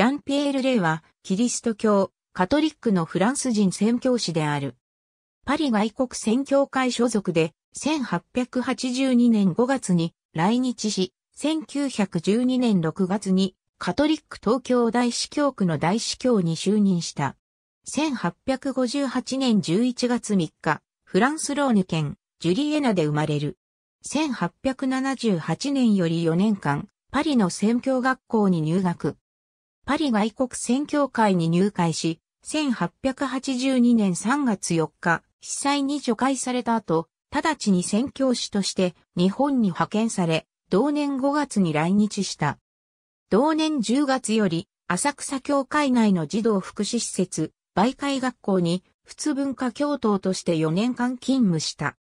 ジャンピエール・レイは、キリスト教、カトリックのフランス人宣教師である。パリ外国宣教会所属で、1882年5月に来日し、1912年6月にカトリック東京大司教区の大司教に就任した。1858年11月3日、フランスローヌ県ジュリエナで生まれる。1878年より4年間、パリの宣教学校に入学。パリ外国宣教会に入会し、1882年3月4日、被災に除外された後、直ちに宣教師として日本に派遣され、同年5月に来日した。同年10月より、浅草教会内の児童福祉施設、媒介学校に、仏文化教頭として4年間勤務した。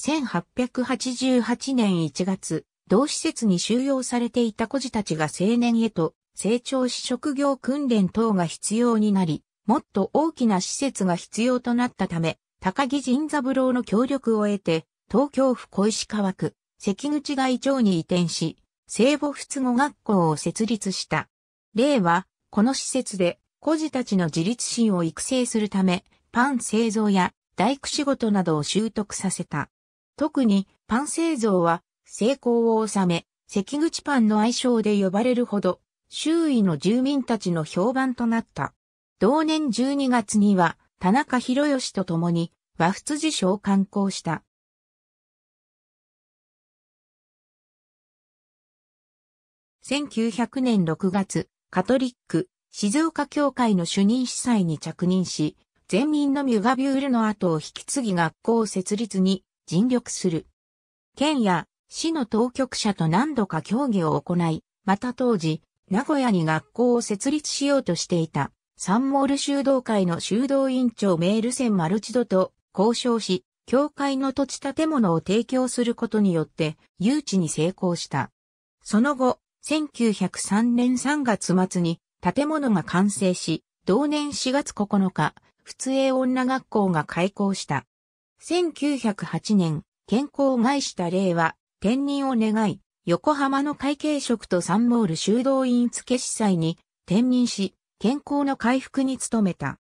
1888年1月、同施設に収容されていた孤児たちが青年へと成長し職業訓練等が必要になり、もっと大きな施設が必要となったため、高木仁三郎の協力を得て、東京府小石川区、関口外町に移転し、聖母仏語学校を設立した。例は、この施設で、孤児たちの自立心を育成するため、パン製造や大工仕事などを習得させた。特に、パン製造は、成功を収め、関口パンの愛称で呼ばれるほど、周囲の住民たちの評判となった。同年12月には、田中博義と共に和仏寺書を刊行した。1900年6月、カトリック、静岡教会の主任司祭に着任し、前任のミュガビュールの後を引き継ぎ学校を設立に尽力する。県や市の当局者と何度か協議を行い、また当時、名古屋に学校を設立しようとしていた、サンモール修道会の修道院長メールセンマルチドと交渉し、教会の土地建物を提供することによって、誘致に成功した。その後、1903年3月末に建物が完成し、同年4月9日、普通英女学校が開校した。1908年、健康を害した例は、転任を願い、横浜の会計職とサンモール修道院付司祭に転任し、健康の回復に努めた。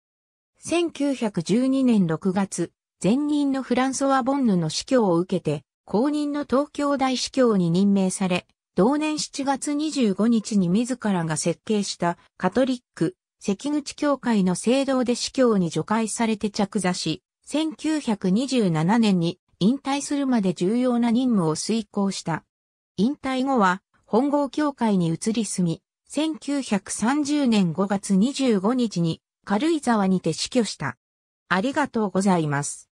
1912年6月、前任のフランソワ・ボンヌの司教を受けて、後任の東京大司教に任命され、同年7月25日に自らが設計したカトリック関口教会の聖堂で司教に除外されて着座し、1927年に引退するまで重要な任務を遂行した。引退後は本郷協会に移り住み、1930年5月25日に軽井沢にて死去した。ありがとうございます。